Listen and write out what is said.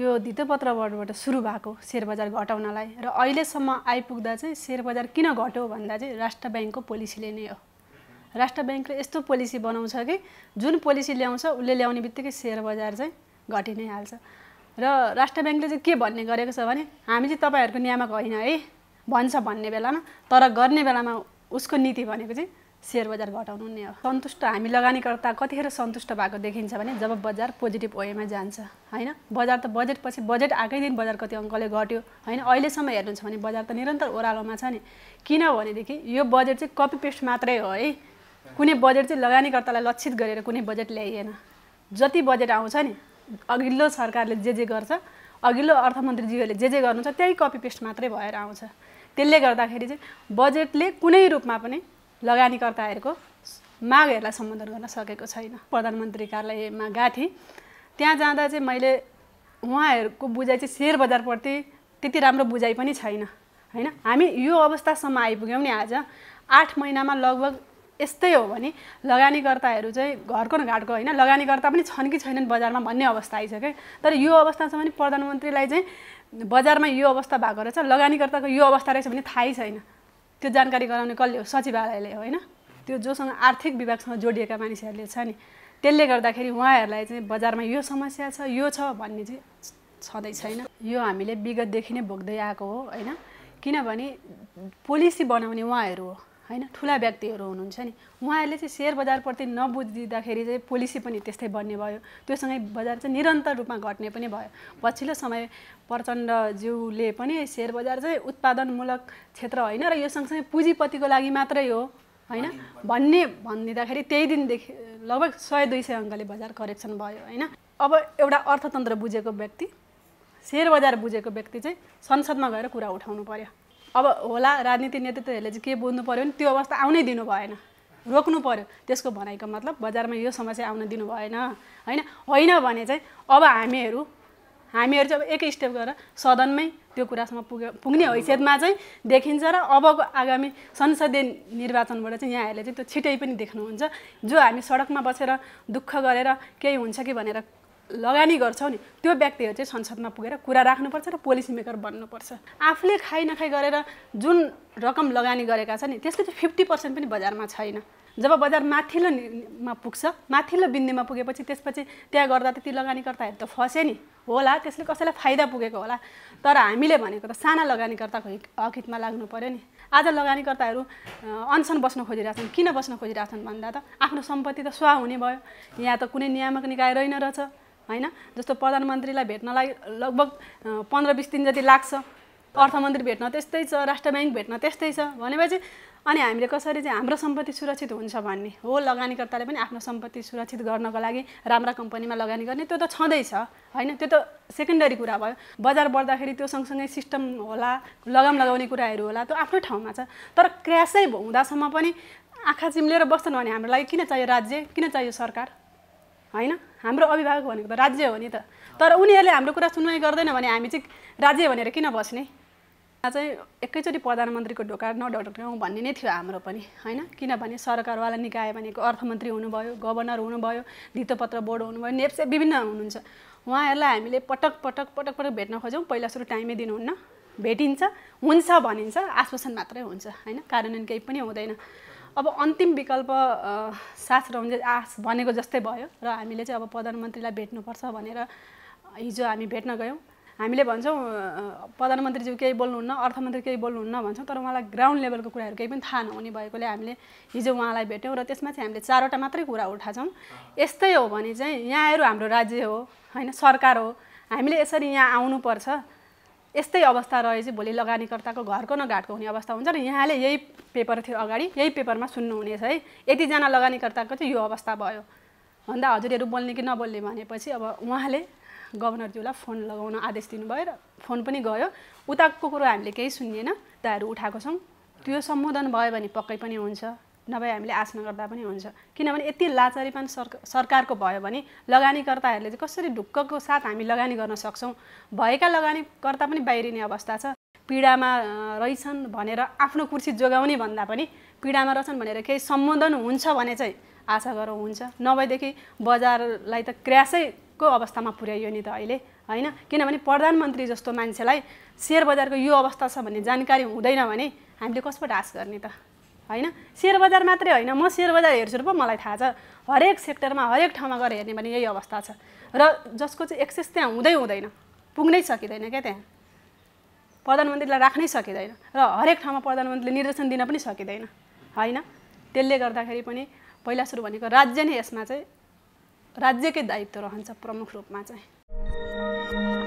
यो धितोपत्रबाट सुरु भएको सेयर बजार घटाउनलाई र अहिलेसम्म आइपुग्दा चाहिँ सेयर बजार किन घट्यो भन्दा चाहिँ राष्ट्र ब्याङ्कको पोलिसीले नै हो राष्ट्र ब्याङ्कले यस्तो पोलिसी बनाउँछ कि जुन पोलिसी ल्याउँछ उसले ल्याउने बित्तिकै सेयर बजार चाहिँ घटि नै हाल्छ र राष्ट्र ब्याङ्कले चाहिँ के भन्ने गरेको छ भने हामी चाहिँ तपाईँहरूको नियामक होइन है भन्छ भन्ने बेलामा तर गर्ने बेलामा उसको नीति भनेको चाहिँ सेयर बजार घटाउनु नै हो सन्तुष्ट हामी लगानीकर्ता कतिखेर सन्तुष्ट भएको देखिन्छ भने जब बजार पोजिटिभ वेमा जान्छ होइन बजार त बजेट पछि बजेट आएकै दिन बजार कति अङ्कले घट्यो होइन अहिलेसम्म हेर्नु छ भने बजार त निरन्तर ओह्रालोमा छ नि किनभनेदेखि यो बजेट चाहिँ कपी पेस्ट मात्रै हो है कुनै बजेट चाहिँ लगानीकर्तालाई लक्षित गरेर कुनै बजेट ल्याइएन जति बजेट आउँछ नि अघिल्लो सरकारले जे जे गर्छ अघिल्लो अर्थमन्त्रीज्यूहरूले जे जे गर्नुहुन्छ त्यही कपी पेस्ट मात्रै भएर आउँछ त्यसले गर्दाखेरि चाहिँ बजेटले कुनै रूपमा पनि लगानीकर्ताहरूको मागहरूलाई सम्बोधन गर्न सकेको छैन प्रधानमन्त्री कार्यालयमा गएको थिएँ त्यहाँ जाँदा चाहिँ मैले उहाँहरूको बुझाइ चाहिँ सेयर बजारप्रति त्यति राम्रो बुझाइ पनि छैन होइन हामी यो अवस्थासम्म आइपुग्यौँ नि आज आठ महिनामा लगभग यस्तै हो भने लगानीकर्ताहरू चाहिँ घरको न घाटको होइन लगानीकर्ता पनि छन् कि छैनन् बजारमा भन्ने अवस्था आइसक्यो तर यो अवस्थासम्म पनि प्रधानमन्त्रीलाई चाहिँ बजारमा यो अवस्था भएको रहेछ लगानीकर्ताको यो अवस्था रहेछ भने थाहै छैन त्यो जानकारी गराउने कसले हो सचिवालयले होइन त्यो जोसँग आर्थिक विभागसँग जोडिएका मानिसहरूले छ नि त्यसले गर्दाखेरि उहाँहरूलाई चाहिँ बजारमा यो समस्या छ यो छ भन्ने चाहिँ छँदै छैन यो हामीले विगतदेखि नै भोग्दै आएको हो होइन किनभने पोलिसी बनाउने उहाँहरू हो होइन ठुला व्यक्तिहरू हुनुहुन्छ नि उहाँहरूले चाहिँ सेयर बजारप्रति नबुझिदिँदाखेरि चाहिँ पोलिसी पनि त्यस्तै बन्ने भयो त्योसँगै बजार चाहिँ निरन्तर रूपमा घट्ने पनि भयो पछिल्लो समय प्रचण्डज्यूले पनि सेयर बजार चाहिँ उत्पादनमूलक क्षेत्र होइन र यो सँगसँगै पुँजीपतिको लागि मात्रै हो होइन भन्ने भनिदिँदाखेरि त्यही दिनदेखि लगभग सय दुई सय अङ्कले बजार करेक्सन भयो होइन अब एउटा अर्थतन्त्र बुझेको व्यक्ति सेयर बजार बुझेको व्यक्ति चाहिँ संसदमा गएर कुरा उठाउनु पऱ्यो अब होला राजनीति नेतृत्वहरूले चाहिँ के बुझ्नु पऱ्यो भने त्यो अवस्था आउनै दिनु भएन रोक्नु पऱ्यो त्यसको भनाइको मतलब बजारमा यो समस्या आउन दिनु भएन होइन होइन भने चाहिँ अब हामीहरू हामीहरू चाहिँ अब एकै स्टेप गरेर सदनमै त्यो कुरासम्म पुग्यो पुग्ने हैसियतमा चाहिँ देखिन्छ र अबको आगामी संसदीय निर्वाचनबाट चाहिँ यहाँहरूले चाहिँ त्यो छिटै पनि देख्नुहुन्छ जो हामी सडकमा बसेर दुःख गरेर केही हुन्छ कि भनेर लगानी गर्छौ नि त्यो व्यक्तिहरू चाहिँ संसदमा पुगेर कुरा राख्नुपर्छ र पोलिसी मेकर बन्नुपर्छ आफूले खाइ नखाइ गरेर जुन रकम लगानी गरेका छन् नि त्यसले चाहिँ फिफ्टी पर्सेन्ट पनि बजारमा छैन जब बजार माथिल्लोमा पुग्छ माथिल्लो बिन्दुमा पुगेपछि त्यसपछि त्यहाँ गर्दा त ती लगानीकर्ताहरू त फसे नि होला त्यसले कसैलाई फाइदा पुगेको होला तर हामीले भनेको त साना लगानीकर्ताको हकितमा लाग्नु पऱ्यो नि आज लगानीकर्ताहरू अनसन बस्न खोजिरहेछन् किन बस्न खोजिरहेछन् भन्दा त आफ्नो सम्पत्ति त स्वा हुने भयो यहाँ त कुनै नियामक निकाय रहेन रहेछ होइन जस्तो प्रधानमन्त्रीलाई भेट्नलाई लगभग पन्ध्र बिस दिन जति लाग्छ अर्थमन्त्री भेट्न त्यस्तै छ राष्ट्र ब्याङ्क भेट्न त्यस्तै छ भनेपछि अनि हामीले कसरी चाहिँ हाम्रो सम्पत्ति सुरक्षित हुन्छ भन्ने हो लगानीकर्ताले पनि आफ्नो सम्पत्ति सुरक्षित गर्नको लागि राम्रा कम्पनीमा लगानी गर्ने त्यो त छँदैछ होइन त्यो त सेकेन्डरी कुरा भयो बजार बढ्दाखेरि त्यो सँगसँगै सिस्टम होला लगाम लगाउने कुराहरू होला त्यो आफ्नो ठाउँमा छ तर क्रासै हुँदासम्म पनि आँखा चिम्लेर बस्छन् भने हाम्रो लागि किन चाहियो राज्य किन चाहियो सरकार होइन हाम्रो अभिभावक भनेको त राज्य हो नि त तर उनीहरूले हाम्रो कुरा सुनवाई गर्दैन भने हामी चाहिँ राज्य भनेर किन बस्ने चाहिँ एकैचोटि प्रधानमन्त्रीको ढोका नढोकाउँ भन्ने नै थियो हाम्रो पनि होइन किनभने सरकारवाला निकाय भनेको अर्थमन्त्री हुनुभयो गभर्नर हुनुभयो धितोपत्र बोर्ड हुनुभयो नेप्से विभिन्न हुनुहुन्छ उहाँहरूलाई हामीले पटक पटक पटक पटक भेट्न खोज्यौँ पहिला सुरु टाइमै दिनुहुन्न भेटिन्छ हुन्छ भनिन्छ आश्वासन मात्रै हुन्छ होइन कार्यान्वयन केही पनि हुँदैन अब अन्तिम विकल्प साथ रहन्छ आस भनेको जस्तै भयो र हामीले चाहिँ अब प्रधानमन्त्रीलाई भेट्नुपर्छ भनेर हिजो हामी भेट्न गयौँ हामीले भन्छौँ प्रधानमन्त्रीज्यू केही बोल्नुहुन्न अर्थमन्त्री केही बोल्नुहुन्न भन्छौँ तर उहाँलाई ग्राउन्ड लेभलको कुराहरू केही पनि थाहा नहुने भएकोले हामीले हिजो उहाँलाई भेट्यौँ र त्यसमा चाहिँ हामीले चारवटा मात्रै कुरा उठाछौँ यस्तै हो भने चाहिँ यहाँहरू हाम्रो राज्य हो होइन सरकार हो हामीले यसरी यहाँ आउनुपर्छ यस्तै अवस्था रहे चाहिँ भोलि लगानीकर्ताको घरको न घाटको हुने अवस्था हुन्छ र यहाँले यही पेपर थियो अगाडि यही पेपरमा सुन्नुहुनेछ है यतिजना लगानीकर्ताको चाहिँ यो अवस्था भयो भन्दा हजुरहरू बोल्ने कि नबोल्ने भनेपछि अब उहाँले गभर्नरज्यूलाई फोन लगाउन आदेश दिनुभयो र फोन पनि गयो उताको कुरो हामीले केही सुनिएन दाहरू उठाएको छौँ त्यो सम्बोधन भयो भने पक्कै पनि हुन्छ नभए हामीले आश नगर्दा पनि हुन्छ किनभने यति लाचारीपन सरकारको भयो भने लगानीकर्ताहरूले चाहिँ कसरी ढुक्कको साथ हामी लगानी गर्न सक्छौँ भएका लगानीकर्ता पनि बाहिरिने अवस्था छ पीडामा रहेछन् भनेर आफ्नो कुर्सी जोगाउने भन्दा पनि पीडामा रहेछन् भनेर केही सम्बोधन हुन्छ भने चाहिँ आशा गरौँ हुन्छ नभएदेखि बजारलाई त क्रासैको अवस्थामा पुर्याइयो नि त अहिले होइन किनभने प्रधानमन्त्री जस्तो मान्छेलाई सेयर बजारको यो अवस्था छ भन्ने जानकारी हुँदैन भने हामीले कसबाट आश गर्ने त होइन सेयर बजार मात्रै होइन म सेयर बजार हेर्छु र पो मलाई थाहा छ हरेक सेक्टरमा हरेक ठाउँमा गएर हेर्ने भने यही अवस्था छ र जसको चाहिँ एक्सेस त्यहाँ हुँदै हुँदैन पुग्नै सकिँदैन क्या त्यहाँ प्रधानमन्त्रीलाई राख्नै सकिँदैन र हरेक ठाउँमा प्रधानमन्त्रीले निर्देशन दिन पनि सकिँदैन होइन त्यसले गर्दाखेरि पनि पहिला सुरु भनेको राज्य नै यसमा चाहिँ राज्यकै दायित्व रहन्छ प्रमुख रूपमा चाहिँ